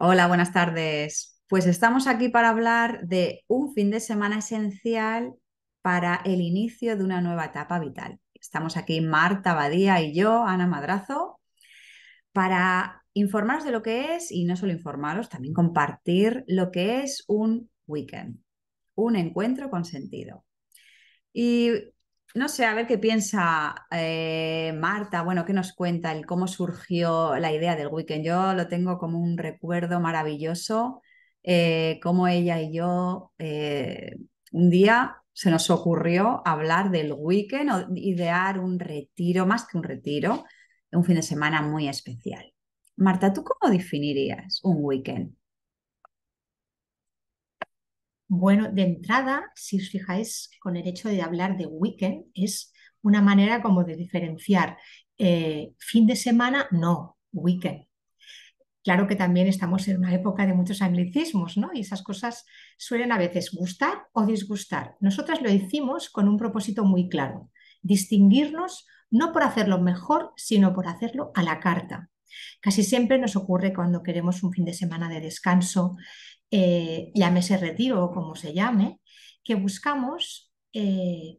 Hola, buenas tardes. Pues estamos aquí para hablar de un fin de semana esencial para el inicio de una nueva etapa vital. Estamos aquí Marta Badía y yo, Ana Madrazo, para informaros de lo que es y no solo informaros, también compartir lo que es un Weekend. Un encuentro con sentido. Y no sé, a ver qué piensa eh, Marta, bueno, qué nos cuenta el cómo surgió la idea del weekend. Yo lo tengo como un recuerdo maravilloso, como eh, cómo ella y yo eh, un día se nos ocurrió hablar del weekend o idear un retiro, más que un retiro, un fin de semana muy especial. Marta, ¿tú cómo definirías un weekend? Bueno, de entrada, si os fijáis con el hecho de hablar de weekend, es una manera como de diferenciar eh, fin de semana, no, weekend. Claro que también estamos en una época de muchos anglicismos, ¿no? Y esas cosas suelen a veces gustar o disgustar. Nosotras lo hicimos con un propósito muy claro, distinguirnos no por hacerlo mejor, sino por hacerlo a la carta. Casi siempre nos ocurre cuando queremos un fin de semana de descanso, eh, llámese retiro o como se llame, que buscamos eh,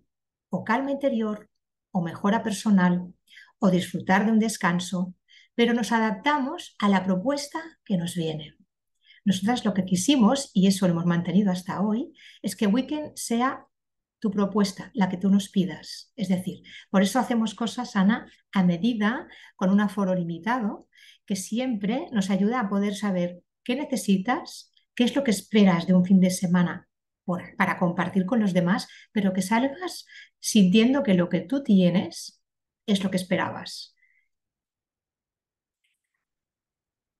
o calma interior o mejora personal o disfrutar de un descanso, pero nos adaptamos a la propuesta que nos viene. nosotros lo que quisimos, y eso lo hemos mantenido hasta hoy, es que Weekend sea tu propuesta, la que tú nos pidas. Es decir, por eso hacemos cosas, Ana, a medida, con un aforo limitado, que siempre nos ayuda a poder saber qué necesitas, qué es lo que esperas de un fin de semana para compartir con los demás, pero que salgas sintiendo que lo que tú tienes es lo que esperabas.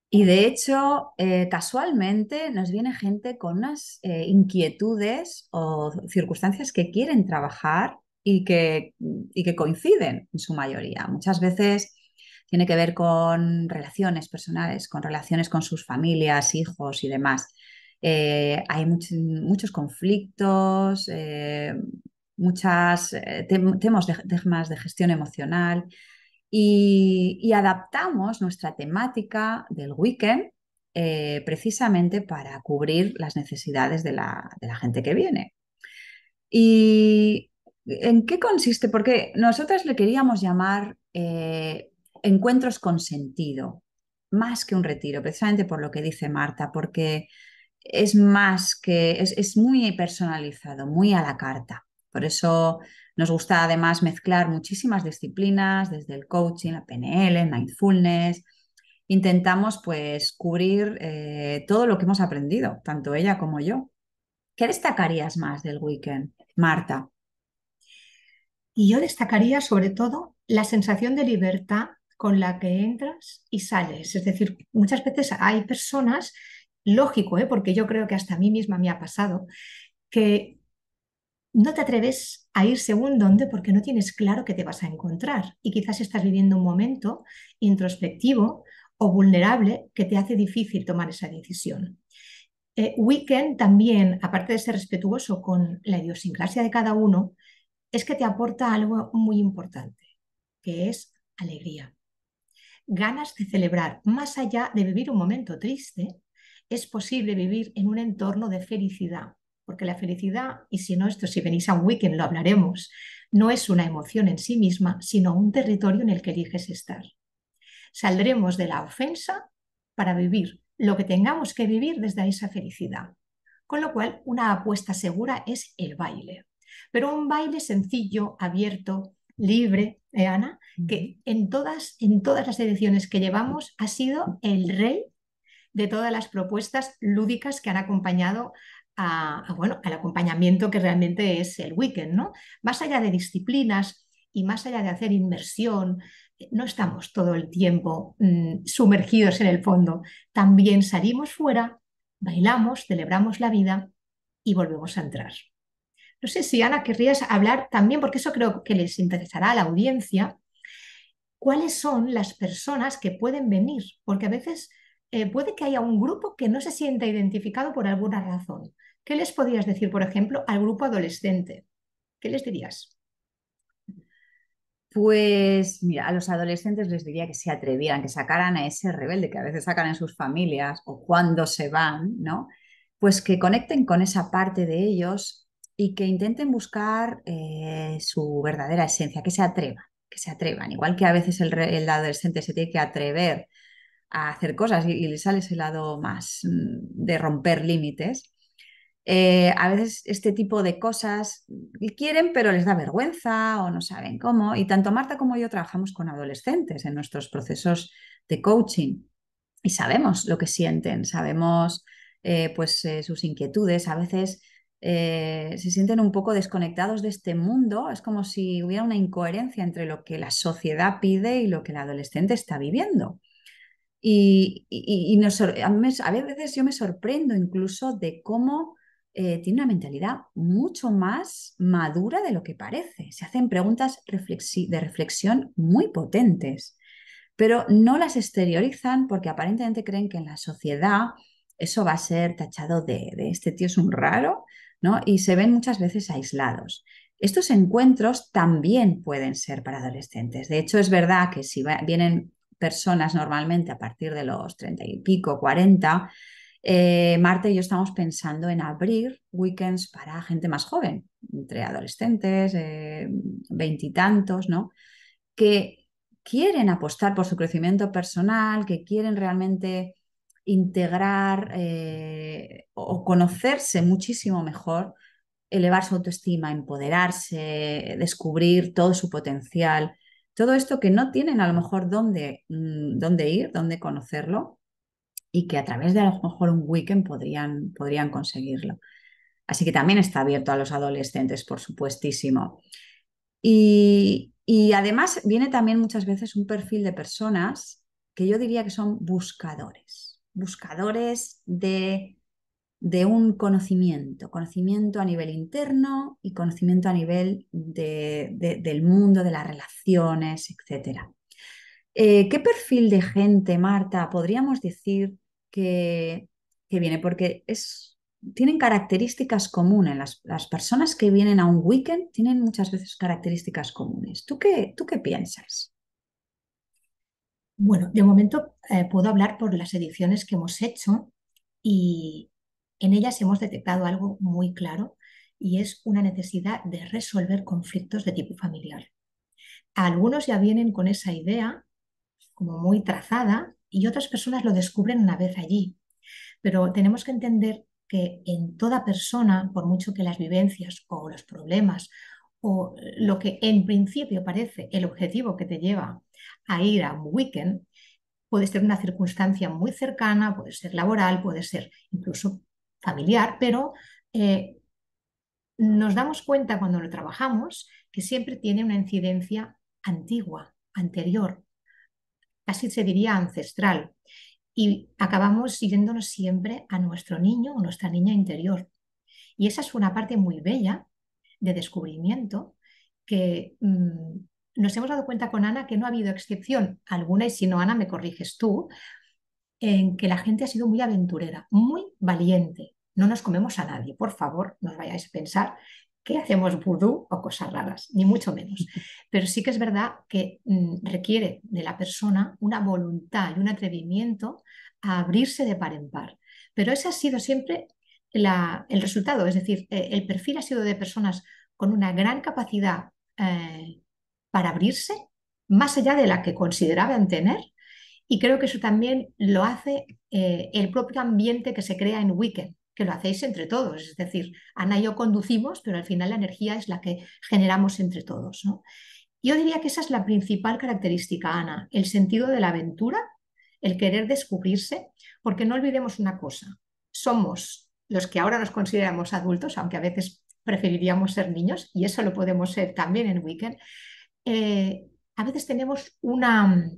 Y de hecho, eh, casualmente nos viene gente con unas eh, inquietudes o circunstancias que quieren trabajar y que, y que coinciden en su mayoría. Muchas veces tiene que ver con relaciones personales, con relaciones con sus familias, hijos y demás. Eh, hay muchos conflictos, eh, muchas eh, temas, de, gestión emocional y, adaptamos nuestra temática del weekend eh, precisamente para cubrir las necesidades de la, gente que viene. ¿Y en qué consiste? Porque nosotros le queríamos llamar encuentros con sentido, más que un retiro, precisamente por lo que dice Marta, porque es más que, es, muy personalizado, muy a la carta. Por eso nos gusta además mezclar muchísimas disciplinas, desde el coaching, la PNL, mindfulness. Intentamos pues cubrir eh, todo lo que hemos aprendido, tanto ella como yo. ¿Qué destacarías más del weekend, Marta? Y yo destacaría sobre todo la sensación de libertad con la que entras y sales. Es decir, muchas veces hay personas lógico, ¿eh? porque yo creo que hasta a mí misma me ha pasado, que no te atreves a ir según dónde porque no tienes claro qué te vas a encontrar y quizás estás viviendo un momento introspectivo o vulnerable que te hace difícil tomar esa decisión. Eh, weekend también, aparte de ser respetuoso con la idiosincrasia de cada uno, es que te aporta algo muy importante, que es alegría. Ganas de celebrar, más allá de vivir un momento triste, es posible vivir en un entorno de felicidad, porque la felicidad, y si no, esto si venís a un weekend lo hablaremos, no es una emoción en sí misma, sino un territorio en el que eliges estar. Saldremos de la ofensa para vivir lo que tengamos que vivir desde esa felicidad. Con lo cual, una apuesta segura es el baile. Pero un baile sencillo, abierto, libre, eh, Ana, que en todas, en todas las ediciones que llevamos ha sido el rey de todas las propuestas lúdicas que han acompañado al acompañamiento que realmente es el weekend, ¿no? Más allá de disciplinas y más allá de hacer inmersión, no estamos todo el tiempo mm, sumergidos en el fondo. También salimos fuera, bailamos, celebramos la vida y volvemos a entrar. No sé si Ana querrías hablar también, porque eso creo que les interesará a la audiencia, cuáles son las personas que pueden venir, porque a veces eh, puede que haya un grupo que no se sienta identificado por alguna razón. ¿Qué les podrías decir, por ejemplo, al grupo adolescente? ¿Qué les dirías? Pues mira, a los adolescentes les diría que se atrevieran, que sacaran a ese rebelde que a veces sacan en sus familias o cuando se van, ¿no? Pues que conecten con esa parte de ellos y que intenten buscar eh, su verdadera esencia, que se atrevan, que se atrevan. Igual que a veces el, el adolescente se tiene que atrever a hacer cosas y, les sale ese lado más mm, de romper límites. Eh, a veces este tipo de cosas quieren, pero les da vergüenza o no saben cómo. Y tanto Marta como yo trabajamos con adolescentes en nuestros procesos de coaching y sabemos lo que sienten, sabemos eh, pues, eh, sus inquietudes. A veces se sienten un poco desconectados de este mundo. Es como si hubiera una incoherencia entre lo que la sociedad pide y lo que el adolescente está viviendo. Y, a, veces yo me sorprendo incluso de cómo eh, tiene una mentalidad mucho más madura de lo que parece. Se hacen preguntas de reflexión muy potentes, pero no las exteriorizan porque aparentemente creen que en la sociedad eso va a ser tachado de, este tío es un raro, ¿no? Y se ven muchas veces aislados. Estos encuentros también pueden ser para adolescentes. De hecho, es verdad que si vienen personas normalmente a partir de los 30 y pico, 40, Marte eh, Marta y yo estamos pensando en abrir weekends para gente más joven, entre adolescentes, eh, veintitantos, ¿no? Que quieren apostar por su crecimiento personal, que quieren realmente integrar eh, o conocerse muchísimo mejor, elevar su autoestima, empoderarse, descubrir todo su potencial todo esto que no tienen a lo mejor mm, dónde, ir, dónde conocerlo y que a través de a lo mejor un weekend podrían, podrían conseguirlo. Así que también está abierto a los adolescentes, por supuestísimo. y además viene también muchas veces un perfil de personas que yo diría que son buscadores, buscadores de de un conocimiento, conocimiento a nivel interno y conocimiento a nivel del mundo, de las relaciones, etc. Eh, ¿Qué perfil de gente, Marta, podríamos decir que, que viene? Porque es, tienen características comunes. Las, personas que vienen a un weekend tienen muchas veces características comunes. ¿Tú qué, tú qué piensas? Bueno, de momento eh, puedo hablar por las ediciones que hemos hecho y, en ellas hemos detectado algo muy claro y es una necesidad de resolver conflictos de tipo familiar. Algunos ya vienen con esa idea como muy trazada y otras personas lo descubren una vez allí. Pero tenemos que entender que en toda persona, por mucho que las vivencias o los problemas o lo que en principio parece el objetivo que te lleva a ir a un weekend, puede ser una circunstancia muy cercana, puede ser laboral, puede ser incluso familiar, pero eh, nos damos cuenta cuando lo trabajamos que siempre tiene una incidencia antigua, anterior, así se diría ancestral. Y acabamos siguiéndonos siempre a nuestro niño o nuestra niña interior. Y esa es una parte muy bella de descubrimiento que mm, nos hemos dado cuenta con Ana que no ha habido excepción alguna, y si no, Ana, me corriges tú, en que la gente ha sido muy aventurera, muy valiente. No nos comemos a nadie, por favor, no os vayáis a pensar que hacemos vudú o cosas raras, ni mucho menos. Pero sí que es verdad que mm, requiere de la persona una voluntad y un atrevimiento a abrirse de par en par. Pero ese ha sido siempre el resultado, es decir, eh, el perfil ha sido de personas con una gran capacidad eh, para abrirse, más allá de la que consideraban tener, y creo que eso también lo hace eh, el propio ambiente que se crea en Weekend, que lo hacéis entre todos. Es decir, Ana y yo conducimos, pero al final la energía es la que generamos entre todos. Yo diría que esa es la principal característica, Ana, el sentido de la aventura, el querer descubrirse, porque no olvidemos una cosa, somos los que ahora nos consideramos adultos, aunque a veces preferiríamos ser niños, y eso lo podemos ser también en Weekend, eh, a veces tenemos una,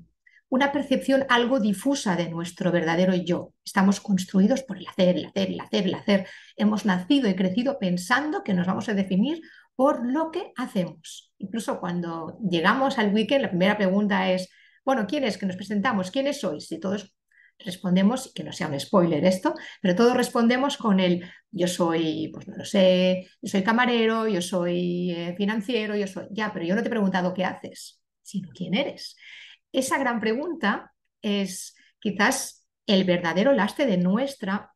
una percepción algo difusa de nuestro verdadero yo. Estamos construidos por el hacer, el hacer, el hacer, el hacer. Hemos nacido y crecido pensando que nos vamos a definir por lo que hacemos. Incluso cuando llegamos al weekend, la primera pregunta es, bueno, ¿quién es que nos presentamos? ¿Quiénes sois? Y todos respondemos, que no sea un spoiler esto, pero todos respondemos con el yo soy, pues no lo sé, yo soy camarero, yo soy eh, financiero, yo soy, ya, pero yo no te he preguntado qué haces, sino quién eres esa gran pregunta es quizás el verdadero lastre de nuestra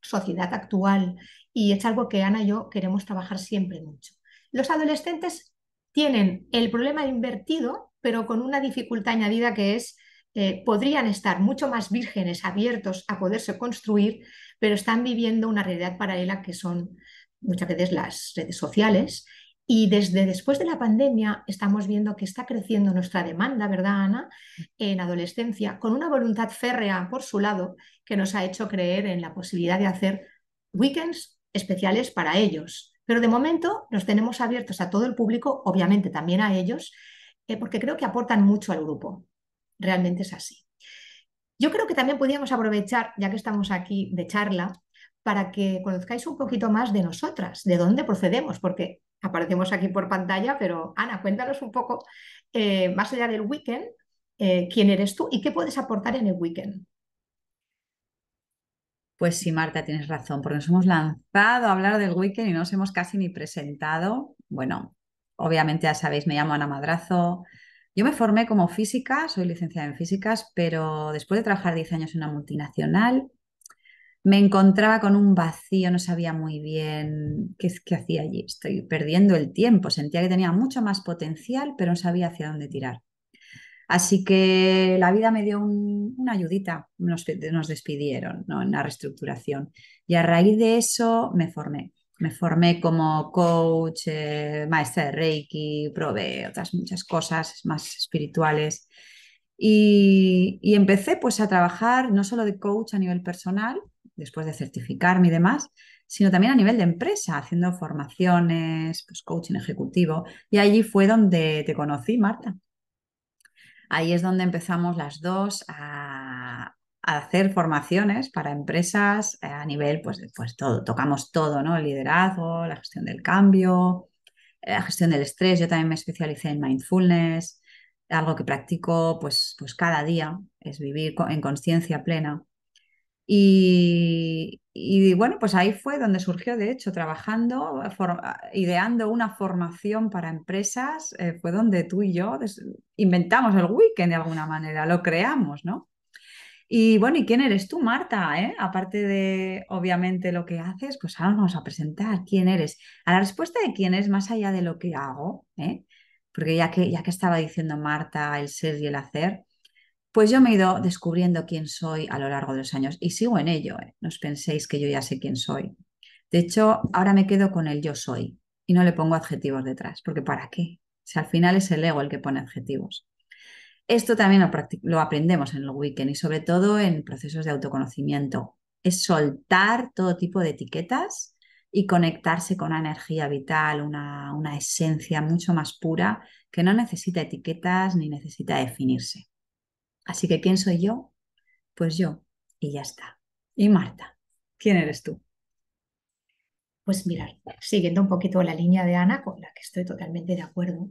sociedad actual y es algo que Ana y yo queremos trabajar siempre mucho. Los adolescentes tienen el problema invertido, pero con una dificultad añadida que es eh, podrían estar mucho más vírgenes, abiertos a poderse construir, pero están viviendo una realidad paralela que son muchas veces las redes sociales y desde después de la pandemia estamos viendo que está creciendo nuestra demanda, ¿verdad, Ana? En adolescencia, con una voluntad férrea por su lado que nos ha hecho creer en la posibilidad de hacer weekends especiales para ellos. Pero de momento nos tenemos abiertos a todo el público, obviamente también a ellos, eh, porque creo que aportan mucho al grupo. Realmente es así. Yo creo que también podríamos aprovechar, ya que estamos aquí de charla, para que conozcáis un poquito más de nosotras, de dónde procedemos, porque aparecemos aquí por pantalla, pero Ana, cuéntanos un poco, eh, más allá del weekend, eh, quién eres tú y qué puedes aportar en el weekend. Pues sí, Marta, tienes razón, porque nos hemos lanzado a hablar del weekend y no nos hemos casi ni presentado. Bueno, obviamente ya sabéis, me llamo Ana Madrazo. Yo me formé como física, soy licenciada en físicas, pero después de trabajar 10 años en una multinacional, me encontraba con un vacío, no sabía muy bien qué, hacía allí. Estoy perdiendo el tiempo, sentía que tenía mucho más potencial, pero no sabía hacia dónde tirar. Así que la vida me dio una ayudita, nos, despidieron en la reestructuración y a raíz de eso me formé. Me formé como coach, eh, maestra de Reiki, probé otras muchas cosas más espirituales y, empecé pues a trabajar no solo de coach a nivel personal, después de certificarme y demás, sino también a nivel de empresa, haciendo formaciones, pues coaching ejecutivo. Y allí fue donde te conocí, Marta. Ahí es donde empezamos las dos a, hacer formaciones para empresas eh, a nivel, pues, pues todo, tocamos todo, ¿no? El liderazgo, la gestión del cambio, eh, la gestión del estrés. Yo también me especialicé en mindfulness, algo que practico pues, pues cada día, es vivir en conciencia plena. Y, bueno, pues ahí fue donde surgió, de hecho, trabajando, eh, ah, ideando una formación para empresas, eh, fue donde tú y yo inventamos el weekend de alguna manera, lo creamos, ¿no? Y bueno, ¿y quién eres tú, Marta? Eh? Aparte de, obviamente, lo que haces, pues ahora nos vamos a presentar quién eres. A la respuesta de quién es, más allá de lo que hago, ¿eh? porque ya que, ya que estaba diciendo Marta el ser y el hacer, pues yo me he ido descubriendo quién soy a lo largo de los años y sigo en ello. ¿eh? No os penséis que yo ya sé quién soy. De hecho, ahora me quedo con el yo soy y no le pongo adjetivos detrás, porque ¿para qué? Si al final es el ego el que pone adjetivos. Esto también lo, aprendemos en el weekend y sobre todo en procesos de autoconocimiento. Es soltar todo tipo de etiquetas y conectarse con una energía vital, una esencia mucho más pura que no necesita etiquetas ni necesita definirse. Así que, ¿quién soy yo? Pues yo, y ya está. Y Marta, ¿quién eres tú? Pues mirar, siguiendo un poquito la línea de Ana, con la que estoy totalmente de acuerdo,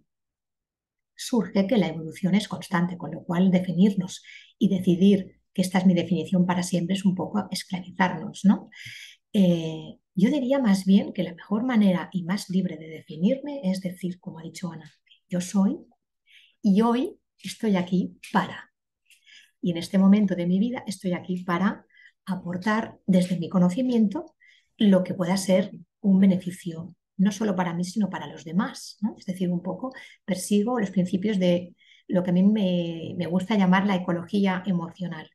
surge que la evolución es constante, con lo cual definirnos y decidir que esta es mi definición para siempre es un poco esclavizarnos, ¿no? Eh, yo diría más bien que la mejor manera y más libre de definirme es decir, como ha dicho Ana, yo soy y hoy estoy aquí para. Y en este momento de mi vida estoy aquí para aportar desde mi conocimiento lo que pueda ser un beneficio, no solo para mí, sino para los demás. Es decir, un poco persigo los principios de lo que a mí me, gusta llamar la ecología emocional.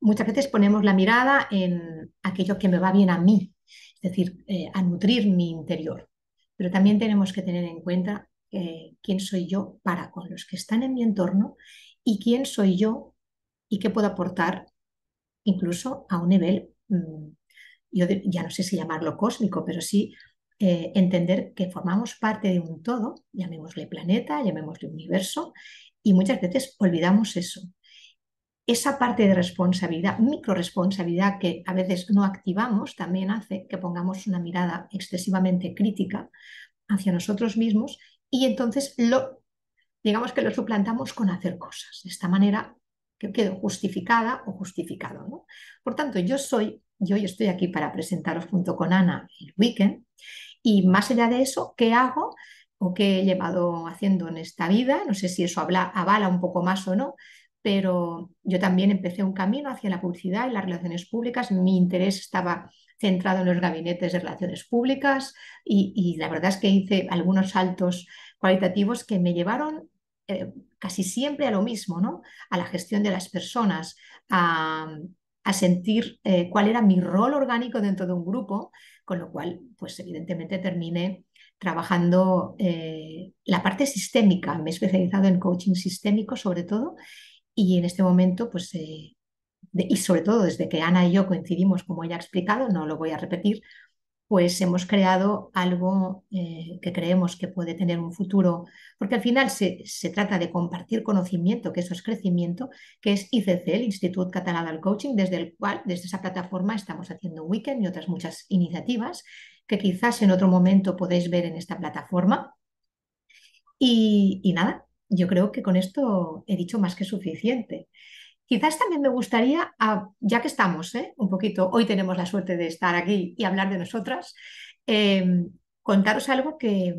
Muchas veces ponemos la mirada en aquello que me va bien a mí, es decir, eh, a nutrir mi interior. Pero también tenemos que tener en cuenta eh, quién soy yo para con los que están en mi entorno y quién soy yo y que puedo aportar incluso a un nivel, mm, yo ya no sé si llamarlo cósmico, pero sí eh, entender que formamos parte de un todo, llamémosle planeta, llamémosle universo, y muchas veces olvidamos eso. Esa parte de responsabilidad, microresponsabilidad que a veces no activamos, también hace que pongamos una mirada excesivamente crítica hacia nosotros mismos y entonces lo, digamos que lo suplantamos con hacer cosas. De esta manera que quedo justificada o justificado. Por tanto, yo soy, yo estoy aquí para presentaros junto con Ana el weekend y más allá de eso, ¿qué hago o qué he llevado haciendo en esta vida? No sé si eso avala un poco más o no, pero yo también empecé un camino hacia la publicidad y las relaciones públicas. Mi interés estaba centrado en los gabinetes de relaciones públicas y, la verdad es que hice algunos saltos cualitativos que me llevaron eh, casi siempre a lo mismo, ¿no? A la gestión de las personas, a, sentir eh, cuál era mi rol orgánico dentro de un grupo, con lo cual, pues evidentemente terminé trabajando eh, la parte sistémica. Me he especializado en coaching sistémico sobre todo y en este momento, pues, eh, y sobre todo desde que Ana y yo coincidimos, como ella ha explicado, no lo voy a repetir, pues hemos creado algo eh, que creemos que puede tener un futuro, porque al final se, trata de compartir conocimiento, que eso es crecimiento, que es ICC, el Instituto Catalán del Coaching, desde el cual, desde esa plataforma, estamos haciendo Weekend y otras muchas iniciativas que quizás en otro momento podéis ver en esta plataforma. y, y nada, yo creo que con esto he dicho más que suficiente. Quizás también me gustaría, ah, ya que estamos ¿eh? un poquito, hoy tenemos la suerte de estar aquí y hablar de nosotras, em, contaros algo que,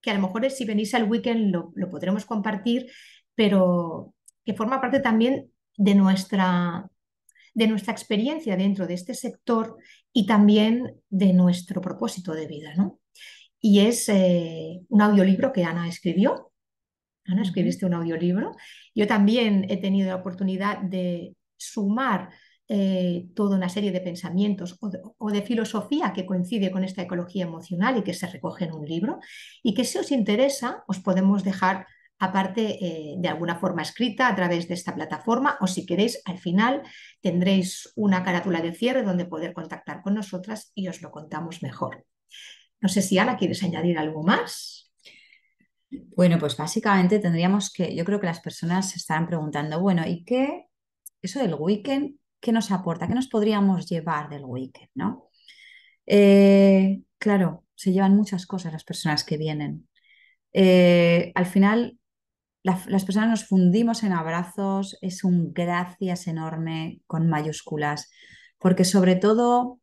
que, a lo mejor si venís al weekend lo, lo, podremos compartir, pero que forma parte también de nuestra, de nuestra experiencia dentro de este sector y también de nuestro propósito de vida. ¿no? Y es eh, un audiolibro que Ana escribió, Ana, escribiste un audiolibro. Yo también he tenido la oportunidad de sumar eh, toda una serie de pensamientos o de, filosofía que coincide con esta ecología emocional y que se recoge en un libro y que si os interesa os podemos dejar aparte eh, de alguna forma escrita a través de esta plataforma o si queréis al final tendréis una carátula de cierre donde poder contactar con nosotras y os lo contamos mejor. No sé si Ana quieres añadir algo más. Bueno, pues básicamente tendríamos que, yo creo que las personas se estarán preguntando, bueno, ¿y qué? Eso del weekend, ¿qué nos aporta? ¿Qué nos podríamos llevar del weekend? ¿no? Eh, claro, se llevan muchas cosas las personas que vienen. Eh, al final, las personas nos fundimos en abrazos, es un gracias enorme con mayúsculas, porque sobre todo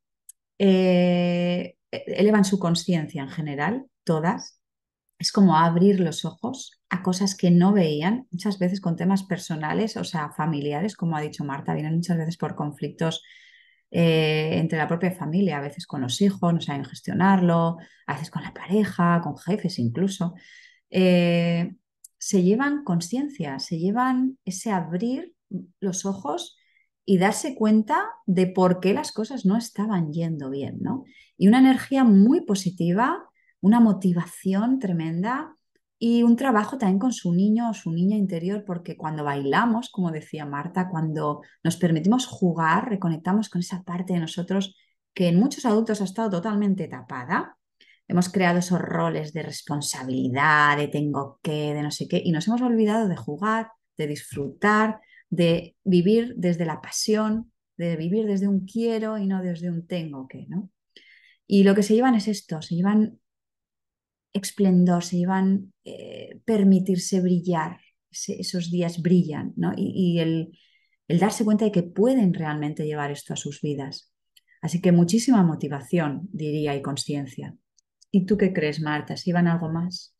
eh, elevan su conciencia en general, todas, es como abrir los ojos a cosas que no veían, muchas veces con temas personales, o sea, familiares, como ha dicho Marta, vienen muchas veces por conflictos eh, entre la propia familia, a veces con los hijos, no saben gestionarlo, a veces con la pareja, con jefes incluso. Eh, se llevan conciencia, se llevan ese abrir los ojos y darse cuenta de por qué las cosas no estaban yendo bien, ¿no? Y una energía muy positiva una motivación tremenda y un trabajo también con su niño o su niña interior, porque cuando bailamos, como decía Marta, cuando nos permitimos jugar, reconectamos con esa parte de nosotros que en muchos adultos ha estado totalmente tapada. Hemos creado esos roles de responsabilidad, de tengo que, de no sé qué, y nos hemos olvidado de jugar, de disfrutar, de vivir desde la pasión, de vivir desde un quiero y no desde un tengo que, ¿no? Y lo que se llevan es esto, se llevan esplendor, se iban eh, permitirse brillar, esos días brillan, Y, el, darse cuenta de que pueden realmente llevar esto a sus vidas. Así que muchísima motivación, diría, y conciencia. ¿Y tú qué crees, Marta? ¿Si iban algo más?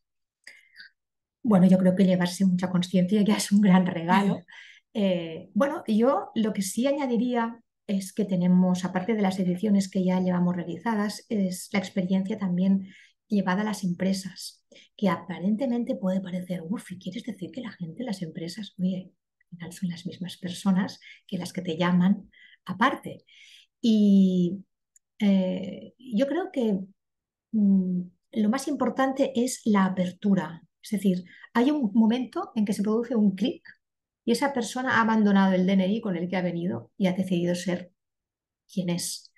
Bueno, yo creo que llevarse mucha conciencia ya es un gran regalo. Eh, bueno, yo lo que sí añadiría es que tenemos, aparte de las ediciones que ya llevamos realizadas, es la experiencia también llevada a las empresas, que aparentemente puede parecer, uff, ¿quieres decir que la gente, las empresas, oye, al son las mismas personas que las que te llaman aparte? Y eh, yo creo que mm, lo más importante es la apertura. Es decir, hay un momento en que se produce un clic y esa persona ha abandonado el DNI con el que ha venido y ha decidido ser quien es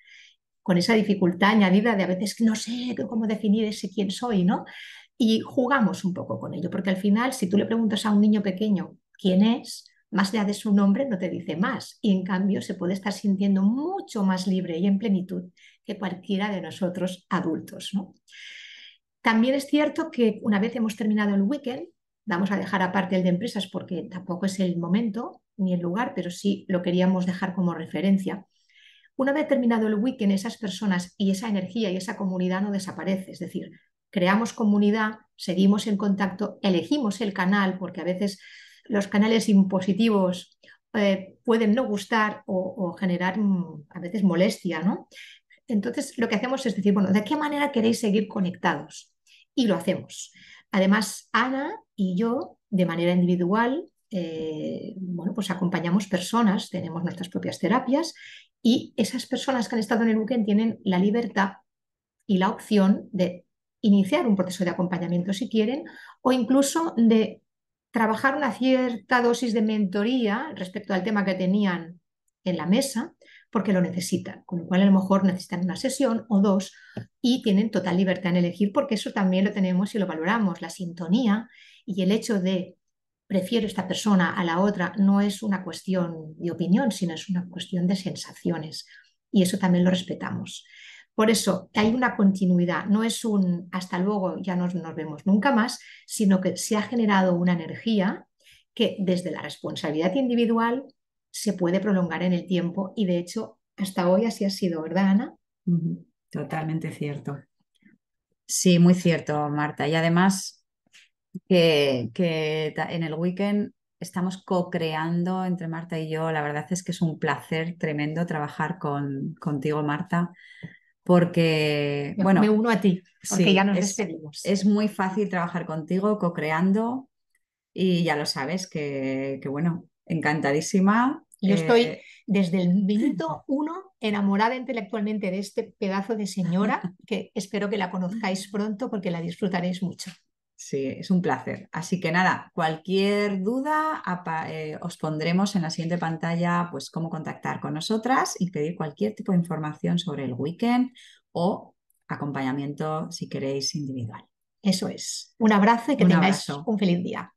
con esa dificultad añadida de a veces no sé cómo definir ese quién soy, ¿no? Y jugamos un poco con ello, porque al final, si tú le preguntas a un niño pequeño quién es, más allá de su nombre no te dice más y en cambio se puede estar sintiendo mucho más libre y en plenitud que cualquiera de nosotros adultos. ¿no? También es cierto que una vez hemos terminado el weekend, vamos a dejar aparte el de empresas porque tampoco es el momento ni el lugar, pero sí lo queríamos dejar como referencia. Una vez terminado el weekend, esas personas y esa energía y esa comunidad no desaparece. Es decir, creamos comunidad, seguimos en contacto, elegimos el canal, porque a veces los canales impositivos eh, pueden no gustar o, o generar mm, a veces molestia, ¿no? Entonces, lo que hacemos es decir, bueno, ¿de qué manera queréis seguir conectados? Y lo hacemos. Además, Ana y yo, de manera individual, eh, bueno, pues acompañamos personas, tenemos nuestras propias terapias y esas personas que han estado en el buque tienen la libertad y la opción de iniciar un proceso de acompañamiento si quieren o incluso de trabajar una cierta dosis de mentoría respecto al tema que tenían en la mesa porque lo necesitan, con lo cual a lo mejor necesitan una sesión o dos y tienen total libertad en elegir porque eso también lo tenemos y lo valoramos, la sintonía y el hecho de prefiero esta persona a la otra no es una cuestión de opinión, sino es una cuestión de sensaciones. Y eso también lo respetamos. Por eso hay una continuidad, no es un hasta luego, ya nos, nos vemos nunca más, sino que se ha generado una energía que desde la responsabilidad individual se puede prolongar en el tiempo y de hecho hasta hoy así ha sido, ¿verdad, Ana? Totalmente cierto. Sí, muy cierto, Marta. Y además que, que en el weekend estamos co-creando entre Marta y yo. La verdad es que es un placer tremendo trabajar con, contigo, Marta, porque, bueno, me uno a ti, porque ya es, Es muy fácil trabajar contigo, co-creando, y ya lo sabes, que, bueno, encantadísima. Yo estoy eh, desde el minuto uno enamorada intelectualmente de este pedazo de señora, que espero que la conozcáis pronto porque la disfrutaréis mucho. Sí, es un placer. Así que nada, cualquier duda eh, os pondremos en la siguiente pantalla pues cómo contactar con nosotras y pedir cualquier tipo de información sobre el weekend o acompañamiento si queréis individual. Eso es. Un abrazo y que tengáis un feliz día.